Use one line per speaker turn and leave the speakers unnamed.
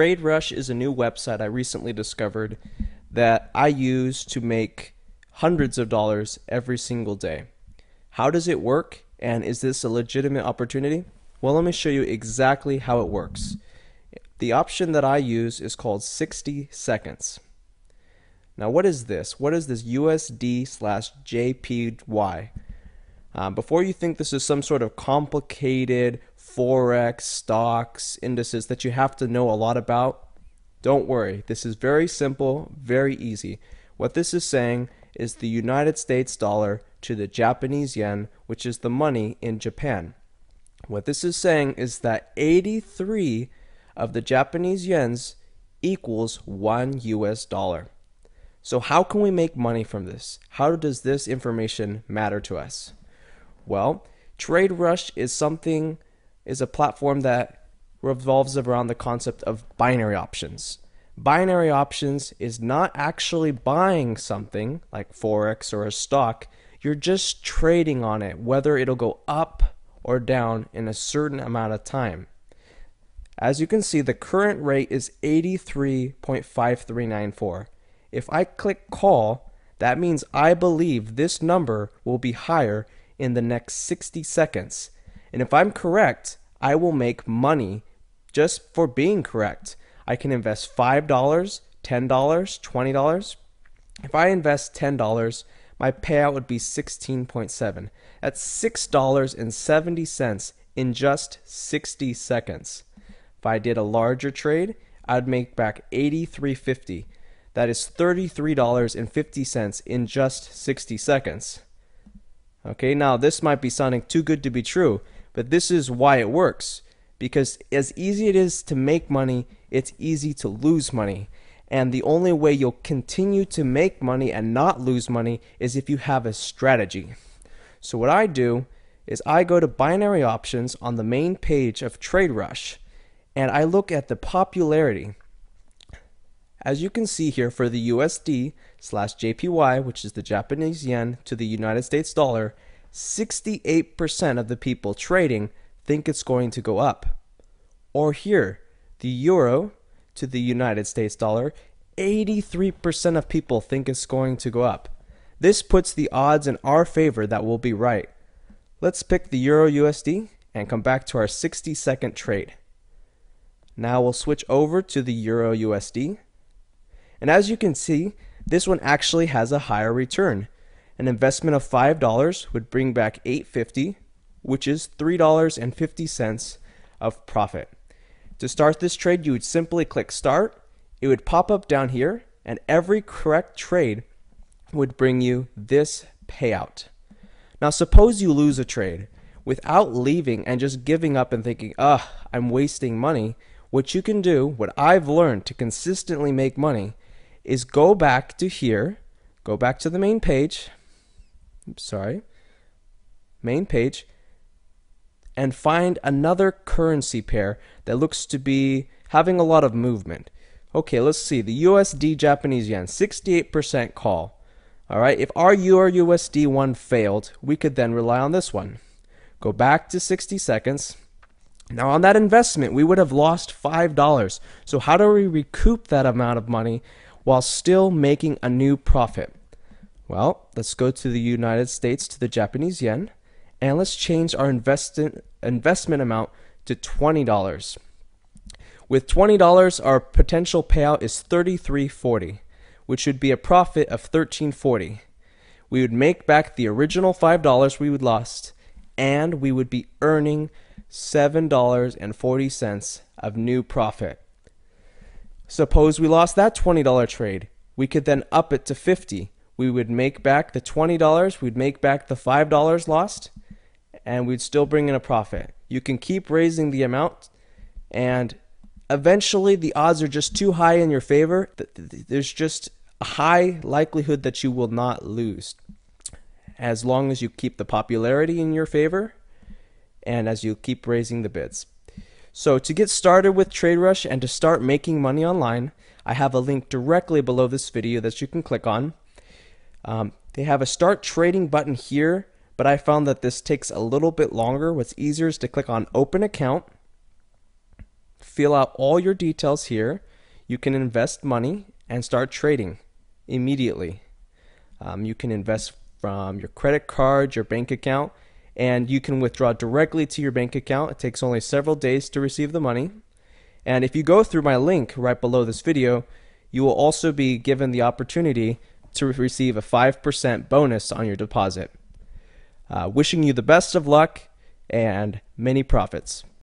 Trade Rush is a new website I recently discovered that I use to make hundreds of dollars every single day. How does it work? And is this a legitimate opportunity? Well, let me show you exactly how it works. The option that I use is called 60 seconds. Now, what is this? What is this USD slash JPY? Um, uh, before you think this is some sort of complicated forex, stocks, indices that you have to know a lot about, don't worry. This is very simple, very easy. What this is saying is the United States dollar to the Japanese yen, which is the money in Japan. What this is saying is that 83 of the Japanese yens equals 1 US dollar. So how can we make money from this? How does this information matter to us? Well, Trade Rush is something is a platform that revolves around the concept of binary options. Binary options is not actually buying something like Forex or a stock, you're just trading on it, whether it'll go up or down in a certain amount of time. As you can see, the current rate is 83.5394. If I click call, that means I believe this number will be higher in the next 60 seconds. And if I'm correct, I will make money just for being correct. I can invest $5, $10, $20. If I invest $10, my payout would be 16.7. That's $6.70 in just 60 seconds. If I did a larger trade, I'd make back 83.50. That is $33.50 in just 60 seconds. Okay, now this might be sounding too good to be true. But this is why it works because as easy it is to make money, it's easy to lose money. And the only way you'll continue to make money and not lose money is if you have a strategy. So what I do is I go to binary options on the main page of Trade Rush, and I look at the popularity. As you can see here for the USD slash JPY, which is the Japanese yen to the United States dollar, 68% of the people trading think it's going to go up. Or here, the euro to the United States dollar, 83% of people think it's going to go up. This puts the odds in our favor that we'll be right. Let's pick the euro USD and come back to our 60 second trade. Now we'll switch over to the euro USD. And as you can see, this one actually has a higher return. An investment of $5 would bring back 850, which is $3.50 of profit. To start this trade, you would simply click start. It would pop up down here and every correct trade would bring you this payout. Now, suppose you lose a trade without leaving and just giving up and thinking, ugh, I'm wasting money. What you can do, what I've learned to consistently make money, is go back to here, go back to the main page, sorry, main page, and find another currency pair that looks to be having a lot of movement. Okay, let's see. The USD Japanese yen, 68% call. All right, if our U R USD one failed, we could then rely on this one. Go back to 60 seconds. Now, on that investment, we would have lost $5. So, how do we recoup that amount of money while still making a new profit? Well, let's go to the United States to the Japanese yen and let's change our invest investment amount to $20. With $20, our potential payout is 33.40, which would be a profit of 13.40. We would make back the original $5 we would lost and we would be earning $7.40 of new profit. Suppose we lost that $20 trade. We could then up it to 50 we would make back the $20, we'd make back the $5 lost, and we'd still bring in a profit. You can keep raising the amount, and eventually the odds are just too high in your favor. There's just a high likelihood that you will not lose as long as you keep the popularity in your favor and as you keep raising the bids. So to get started with TradeRush and to start making money online, I have a link directly below this video that you can click on. Um, they have a start trading button here, but I found that this takes a little bit longer. What's easier is to click on open account, fill out all your details here. You can invest money and start trading immediately. Um, you can invest from your credit card, your bank account, and you can withdraw directly to your bank account. It takes only several days to receive the money. And if you go through my link right below this video, you will also be given the opportunity to receive a 5% bonus on your deposit. Uh, wishing you the best of luck and many profits.